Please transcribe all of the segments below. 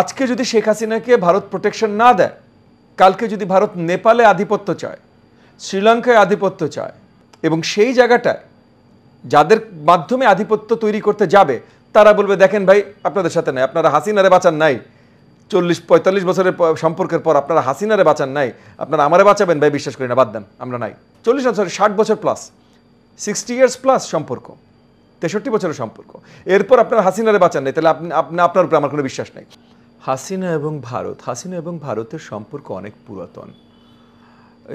আজকে যদি শেখ হাসিনাকে ভারত প্রোটেকশন না দেয় কালকে যদি ভারত নেপালে আধিপত্য চায় শ্রীলঙ্কায় আধিপত্য চায় এবং সেই জায়গাটায় যাদের মাধ্যমে আধিপত্য তৈরি করতে যাবে তারা বলবে দেখেন ভাই আপনাদের সাথে নাই আপনারা হাসিনারে বাঁচান নাই চল্লিশ পঁয়তাল্লিশ বছরের সম্পর্কের পর আপনারা হাসিনারে বাঁচান নাই আপনারা আমারে বাঁচাবেন ভাই বিশ্বাস করি না বাদ দেন আমরা নাই চল্লিশ বছর ষাট বছর প্লাস সিক্সটি ইয়ার্স প্লাস সম্পর্ক তেষট্টি বছরের সম্পর্ক এরপর আপনারা হাসিনারে বাঁচান নাই তাহলে আপনি আপনার উপরে আমার কোনো বিশ্বাস নেই হাসিনা এবং ভারত হাসিনা এবং ভারতের সম্পর্ক অনেক পুরাতন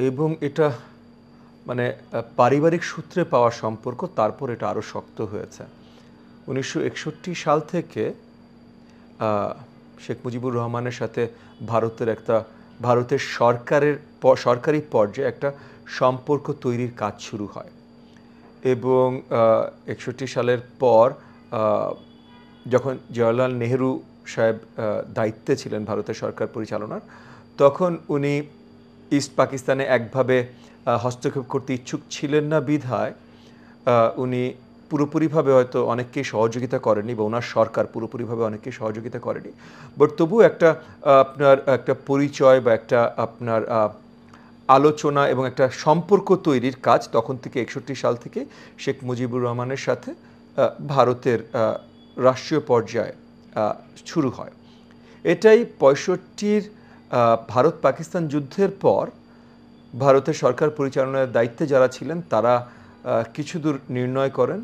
এবং এটা মানে পারিবারিক সূত্রে পাওয়া সম্পর্ক তারপর এটা আরও শক্ত হয়েছে উনিশশো সাল থেকে শেখ মুজিবুর রহমানের সাথে ভারতের একটা ভারতের সরকারের সরকারি পর্যায়ে একটা সম্পর্ক তৈরির কাজ শুরু হয় এবং একষট্টি সালের পর যখন জওয়াহরলাল নেহরু সাহেব দায়িত্বে ছিলেন ভারতের সরকার পরিচালনার তখন উনি ইস্ট পাকিস্তানে একভাবে হস্তক্ষেপ করতে ইচ্ছুক ছিলেন না বিধায় উনি পুরোপুরিভাবে হয়তো অনেককেই সহযোগিতা করেনি বা ওনার সরকার পুরোপুরিভাবে অনেককে সহযোগিতা করেনি বাট তবুও একটা আপনার একটা পরিচয় বা একটা আপনার আলোচনা এবং একটা সম্পর্ক তৈরির কাজ তখন থেকে একষট্টি সাল থেকে শেখ মুজিবুর রহমানের সাথে ভারতের রাষ্ট্রীয় পর্যায়ে শুরু হয় এটাই পঁয়ষট্টির ভারত পাকিস্তান যুদ্ধের পর ভারতের সরকার পরিচালনার দায়িত্বে যারা ছিলেন তারা কিছু দূর নির্ণয় করেন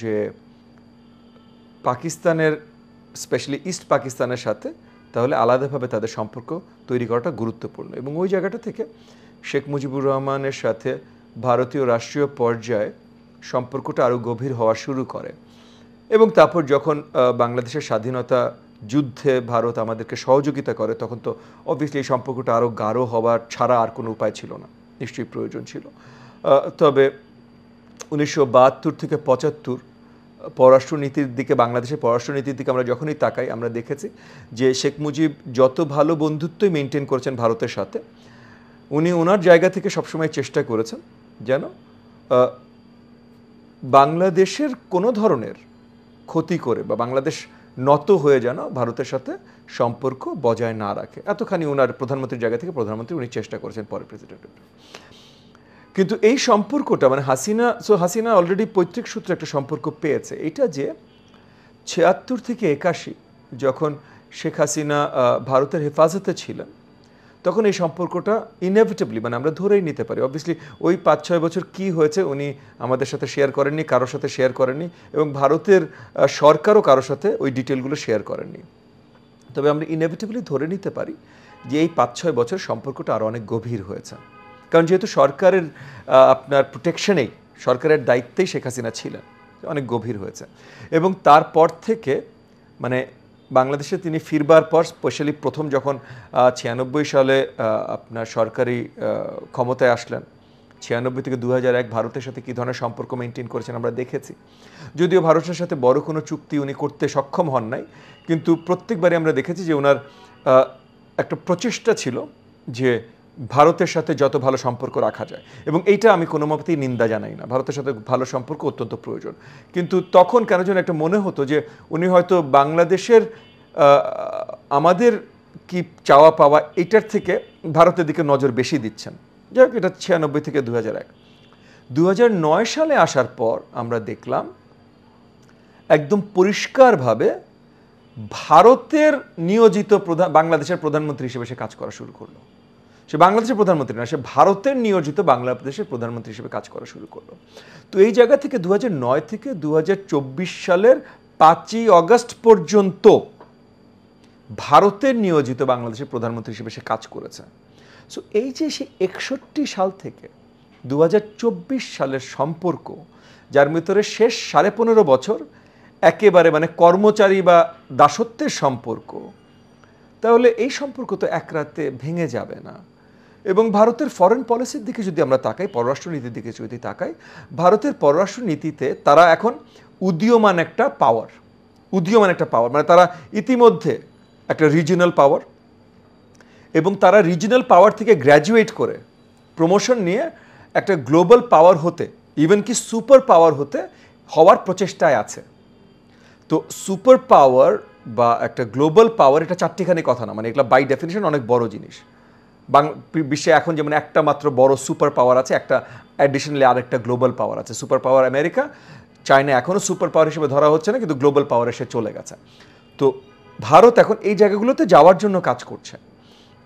যে পাকিস্তানের স্পেশালি ইস্ট পাকিস্তানের সাথে তাহলে আলাদাভাবে তাদের সম্পর্ক তৈরি করাটা গুরুত্বপূর্ণ এবং ওই জায়গাটা থেকে শেখ মুজিবুর রহমানের সাথে ভারতীয় রাষ্ট্রীয় পর্যায়ে সম্পর্কটা আরও গভীর হওয়া শুরু করে এবং তারপর যখন বাংলাদেশের স্বাধীনতা যুদ্ধে ভারত আমাদেরকে সহযোগিতা করে তখন তো অবভিয়াসলি এই সম্পর্কটা আরও গাঢ় হওয়ার ছাড়া আর কোনো উপায় ছিল না নিশ্চয়ই প্রয়োজন ছিল তবে উনিশশো থেকে পঁচাত্তর পররাষ্ট্রনীতির দিকে বাংলাদেশের পররাষ্ট্রনীতির দিকে আমরা যখনই তাকাই আমরা দেখেছি যে শেখ মুজিব যত ভালো বন্ধুত্বই মেনটেন করেছেন ভারতের সাথে উনি ওনার জায়গা থেকে সবসময় চেষ্টা করেছেন যেন বাংলাদেশের কোনো ধরনের ক্ষতি করে বা বাংলাদেশ নত হয়ে যেন ভারতের সাথে সম্পর্ক বজায় না রাখে এতখানি ওনার প্রধানমন্ত্রীর জায়গা থেকে প্রধানমন্ত্রী উনি চেষ্টা করেছেন পরে প্রেসিডেন্ট কিন্তু এই সম্পর্কটা মানে হাসিনা সো হাসিনা অলরেডি পৈতৃক সূত্রে একটা সম্পর্ক পেয়েছে এটা যে ছিয়াত্তর থেকে একাশি যখন শেখ হাসিনা ভারতের হেফাজতে ছিলেন তখন এই সম্পর্কটা ইনএভিটেবলি মানে আমরা ধরেই নিতে পারি অবভিয়াসলি ওই পাঁচ ছয় বছর কি হয়েছে উনি আমাদের সাথে শেয়ার করেননি কারোর সাথে শেয়ার করেননি এবং ভারতের সরকারও কারোর সাথে ওই ডিটেলগুলো শেয়ার করেননি তবে আমরা ইনএভিটেবলি ধরে নিতে পারি যে এই পাঁচ ছয় বছর সম্পর্কটা আরও অনেক গভীর হয়েছে কারণ যেহেতু সরকারের আপনার প্রোটেকশনেই সরকারের দায়িত্বেই শেখ হাসিনা ছিলেন অনেক গভীর হয়েছে এবং তারপর থেকে মানে বাংলাদেশে তিনি ফিরবার পর স্পেশালি প্রথম যখন ছিয়ানব্বই সালে আপনার সরকারি ক্ষমতায় আসলেন ছিয়ানব্বই থেকে দু এক ভারতের সাথে কী ধরনের সম্পর্ক মেনটেন করেছেন আমরা দেখেছি যদিও ভারতের সাথে বড় কোনো চুক্তি উনি করতে সক্ষম হন নাই কিন্তু প্রত্যেকবারই আমরা দেখেছি যে ওনার একটা প্রচেষ্টা ছিল যে ভারতের সাথে যত ভালো সম্পর্ক রাখা যায় এবং এইটা আমি কোনো মতেই নিন্দা জানাই না ভারতের সাথে ভালো সম্পর্ক অত্যন্ত প্রয়োজন কিন্তু তখন কেন যেন একটা মনে হতো যে উনি হয়তো বাংলাদেশের আমাদের কি চাওয়া পাওয়া এটার থেকে ভারতের দিকে নজর বেশি দিচ্ছেন যাই হোক এটা ছিয়ানব্বই থেকে দু হাজার এক দু সালে আসার পর আমরা দেখলাম একদম পরিষ্কারভাবে ভারতের নিয়োজিত প্রধান বাংলাদেশের প্রধানমন্ত্রী হিসেবে সে কাজ করা শুরু করলো সে বাংলাদেশের প্রধানমন্ত্রী না সে ভারতের নিয়োজিত বাংলাদেশের প্রধানমন্ত্রী হিসেবে কাজ করা শুরু করলো তো এই জায়গা থেকে দু নয় থেকে দু সালের পাঁচই অগস্ট পর্যন্ত ভারতের নিয়োজিত বাংলাদেশের প্রধানমন্ত্রী হিসেবে সে কাজ করেছে সো এই যে সে একষট্টি সাল থেকে দু সালের সম্পর্ক যার ভিতরে শেষ সাড়ে পনেরো বছর একেবারে মানে কর্মচারী বা দাসত্বের সম্পর্ক তাহলে এই সম্পর্ক তো এক রাতে ভেঙে যাবে না এবং ভারতের ফরেন পলিসির দিকে যদি আমরা তাকাই পররাষ্ট্রনীতির দিকে যদি তাকাই ভারতের পররাষ্ট্রনীতিতে তারা এখন উদীয়মান একটা পাওয়ার উদীয়মান একটা পাওয়ার মানে তারা ইতিমধ্যে একটা রিজিনাল পাওয়ার এবং তারা রিজিনাল পাওয়ার থেকে গ্র্যাজুয়েট করে প্রমোশন নিয়ে একটা গ্লোবাল পাওয়ার হতে ইভেন কি সুপার পাওয়ার হতে হওয়ার প্রচেষ্টায় আছে তো সুপার পাওয়ার বা একটা গ্লোবাল পাওয়ার এটা চারটিখানি কথা না মানে এগুলো বাই ডেফিনেশন অনেক বড় জিনিস বিশ্বে এখন যেমন একটা মাত্র বড় সুপার পাওয়ার আছে একটা অ্যাডিশনালি আরেকটা গ্লোবাল পাওয়ার আছে সুপার পাওয়ার আমেরিকা চায়না এখনও সুপার পাওয়ার হিসেবে ধরা হচ্ছে না কিন্তু গ্লোবাল পাওয়ার এসে চলে গেছে তো ভারত এখন এই জায়গাগুলোতে যাওয়ার জন্য কাজ করছে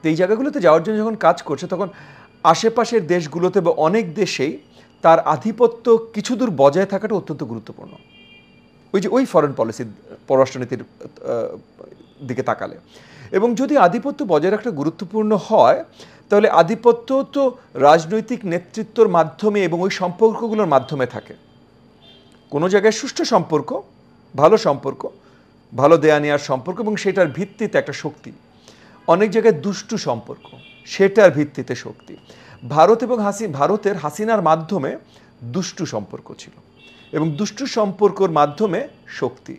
তো এই জায়গাগুলোতে যাওয়ার জন্য যখন কাজ করছে তখন আশেপাশের দেশগুলোতে বা অনেক দেশেই তার আধিপত্য কিছু দূর বজায় থাকাটা অত্যন্ত গুরুত্বপূর্ণ ওই যে ওই ফরেন পলিসি পররাষ্ট্রনীতির দিকে তাকালে এবং যদি আধিপত্য বজায় রাখা গুরুত্বপূর্ণ হয় তাহলে আধিপত্য তো রাজনৈতিক নেতৃত্বর মাধ্যমে এবং ওই সম্পর্কগুলোর মাধ্যমে থাকে কোনো জায়গায় সুষ্ঠু সম্পর্ক ভালো সম্পর্ক ভালো দেয়া নেওয়ার সম্পর্ক এবং সেটার ভিত্তিতে একটা শক্তি অনেক জায়গায় দুষ্টু সম্পর্ক সেটার ভিত্তিতে শক্তি ভারত এবং হাসি ভারতের হাসিনার মাধ্যমে দুষ্টু সম্পর্ক ছিল এবং দুষ্টু সম্পর্কর মাধ্যমে শক্তি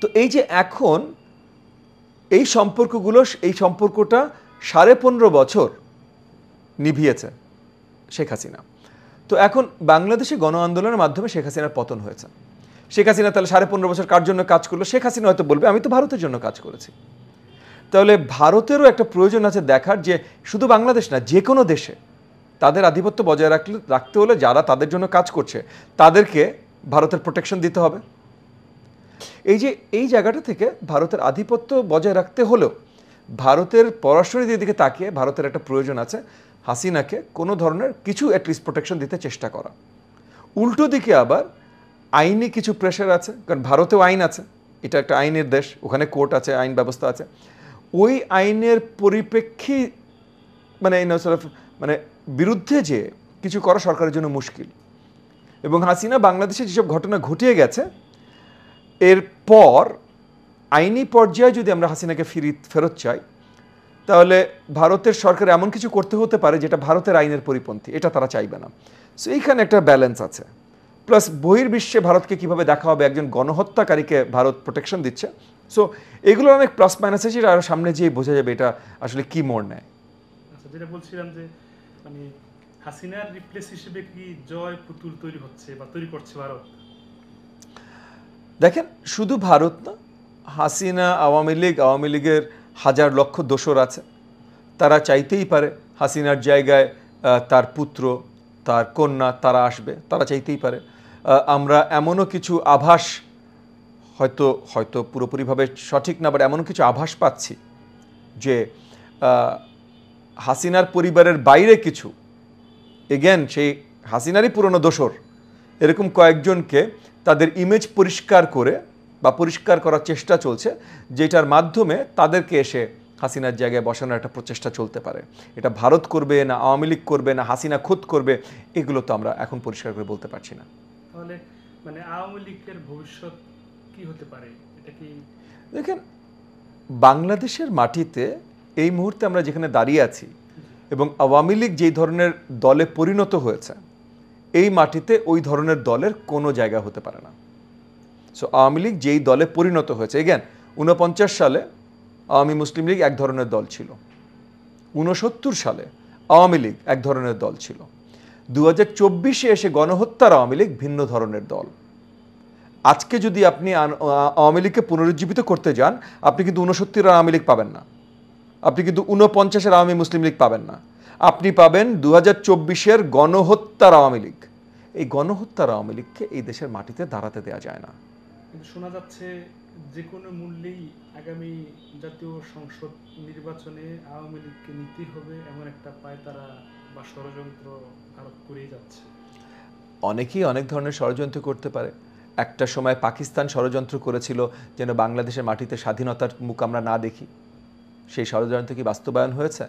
তো এই যে এখন এই সম্পর্কগুলো এই সম্পর্কটা সাড়ে পনেরো বছর নিভিয়েছে শেখ হাসিনা তো এখন বাংলাদেশে গণ আন্দোলনের মাধ্যমে শেখ হাসিনার পতন হয়েছে শেখ হাসিনা তাহলে সাড়ে পনেরো বছর কার জন্য কাজ করলো শেখ হাসিনা হয়তো বলবে আমি তো ভারতের জন্য কাজ করেছি তাহলে ভারতেরও একটা প্রয়োজন আছে দেখার যে শুধু বাংলাদেশ না যে কোনো দেশে তাদের আধিপত্য বজায় রাখলে রাখতে হলে যারা তাদের জন্য কাজ করছে তাদেরকে ভারতের প্রোটেকশন দিতে হবে এই যে এই জায়গাটা থেকে ভারতের আধিপত্য বজায় রাখতে হলেও ভারতের পররাষ্ট্রনীতির দিকে তাকিয়ে ভারতের একটা প্রয়োজন আছে হাসিনাকে কোনো ধরনের কিছু অ্যাটলিস্ট প্রোটেকশন দিতে চেষ্টা করা উল্টো দিকে আবার আইনে কিছু প্রেশার আছে কারণ ভারতেও আইন আছে এটা একটা আইনের দেশ ওখানে কোর্ট আছে আইন ব্যবস্থা আছে ওই আইনের পরিপ্রেক্ষী মানে মানে বিরুদ্ধে যে কিছু করা সরকারের জন্য মুশকিল এবং হাসিনা বাংলাদেশে যেসব ঘটনা ঘটিয়ে গেছে এরপর আইনি পর্যায়ে যদি আমরা হাসিনাকে ফিরি ফেরত চাই তাহলে ভারতের সরকার এমন কিছু করতে হতে পারে যেটা ভারতের আইনের পরিপন্থী এটা তারা চাইবে না সো এইখানে একটা ব্যালেন্স আছে প্লাস বহির্বিশ্বে ভারতকে কিভাবে দেখা হবে একজন গণহত্যাকারীকে ভারত প্রোটেকশন দিচ্ছে সো এগুলো অনেক প্লাস মাইনাস আছে আর সামনে যেয়ে বোঝা যাবে এটা আসলে কি মোড় নেয় আচ্ছা যেটা বলছিলাম যে মানে হাসিনার রিপ্লেস হিসেবে কি জয় পুতুল তৈরি হচ্ছে বা তৈরি করছে ভারত দেখেন শুধু ভারত না হাসিনা আওয়ামী লীগ আওয়ামী লীগের হাজার লক্ষ দোসর আছে তারা চাইতেই পারে হাসিনার জায়গায় তার পুত্র তার কন্যা তারা আসবে তারা চাইতেই পারে আমরা এমনও কিছু আভাস হয়তো হয়তো পুরোপুরিভাবে সঠিক না বাট এমন কিছু আভাস পাচ্ছি যে হাসিনার পরিবারের বাইরে কিছু এগেন সেই হাসিনারই পুরনো দোসর এরকম কয়েকজনকে তাদের ইমেজ পরিষ্কার করে বা পরিষ্কার করার চেষ্টা চলছে যেটার মাধ্যমে তাদেরকে এসে হাসিনার জায়গায় বসানোর একটা প্রচেষ্টা চলতে পারে এটা ভারত করবে না আওয়ামী লীগ করবে না হাসিনা খুদ করবে এগুলো তো আমরা এখন পরিষ্কার করে বলতে পারছি না তাহলে মানে আওয়ামী লীগের ভবিষ্যৎ কি হতে পারে এটা কি দেখেন বাংলাদেশের মাটিতে এই মুহূর্তে আমরা যেখানে দাঁড়িয়ে আছি এবং আওয়ামী লীগ যেই ধরনের দলে পরিণত হয়েছে এই মাটিতে ওই ধরনের দলের কোনো জায়গা হতে পারে না সো আওয়ামী লীগ যেই দলে পরিণত হয়েছে এগেন উনপঞ্চাশ সালে আওয়ামী মুসলিম লীগ এক ধরনের দল ছিল ঊনসত্তর সালে আওয়ামী লীগ এক ধরনের দল ছিল দু হাজার চব্বিশে এসে গণহত্যার আওয়ামী লীগ ভিন্ন ধরনের দল আজকে যদি আপনি আওয়ামী লীগকে পুনরুজ্জীবিত করতে যান আপনি কিন্তু উনসত্তরের আওয়ামী লীগ পাবেন না আপনি কিন্তু ঊনপঞ্চাশের আওয়ামী মুসলিম লীগ পাবেন না আপনি পাবেন দু হাজার চব্বিশের গণহত্যার আওয়ামী লীগ এই গণহত্যার আওয়ামী লীগকে এই দেশের মাটিতে দাঁড়াতে দেওয়া যায় না কিন্তু শোনা যাচ্ছে যে কোনো মূল্যেই আগামী জাতীয় সংসদ নির্বাচনে আওয়ামী লীগকে নিতেই হবে এমন একটা পায় তারা বা ষড়যন্ত্র আরোপ করেই যাচ্ছে অনেকেই অনেক ধরনের ষড়যন্ত্র করতে পারে একটা সময় পাকিস্তান ষড়যন্ত্র করেছিল যেন বাংলাদেশের মাটিতে স্বাধীনতার মুখ আমরা না দেখি সেই ষড়যন্ত্র কি বাস্তবায়ন হয়েছে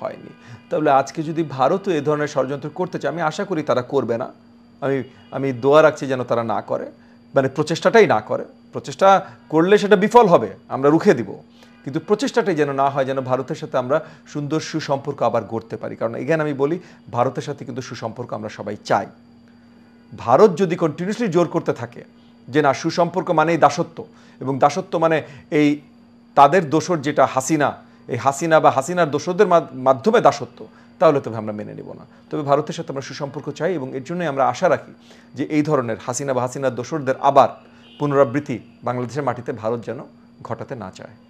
হয়নি তাহলে আজকে যদি ভারতও এ ধরনের ষড়যন্ত্র করতে চায় আমি আশা করি তারা করবে না আমি আমি দোয়া রাখছি যেন তারা না করে মানে প্রচেষ্টাটাই না করে প্রচেষ্টা করলে সেটা বিফল হবে আমরা রুখে দিব কিন্তু প্রচেষ্টাটাই যেন না হয় যেন ভারতের সাথে আমরা সুন্দর সুসম্পর্ক আবার গড়তে পারি কারণ এখানে আমি বলি ভারতের সাথে কিন্তু সুসম্পর্ক আমরা সবাই চাই ভারত যদি কন্টিনিউসলি জোর করতে থাকে যে না সুসম্পর্ক মানেই দাসত্ব এবং দাসত্ব মানে এই তাদের দোষর যেটা হাসিনা এই হাসিনা বা হাসিনার দোষদের মাধ্যমে দাসত্ব তাহলে তবে আমরা মেনে নেব না তবে ভারতের সাথে আমরা সুসম্পর্ক চাই এবং এর জন্যই আমরা আশা রাখি যে এই ধরনের হাসিনা বা হাসিনার দোষরদের আবার পুনরাবৃত্তি বাংলাদেশের মাটিতে ভারত যেন ঘটাতে না চায়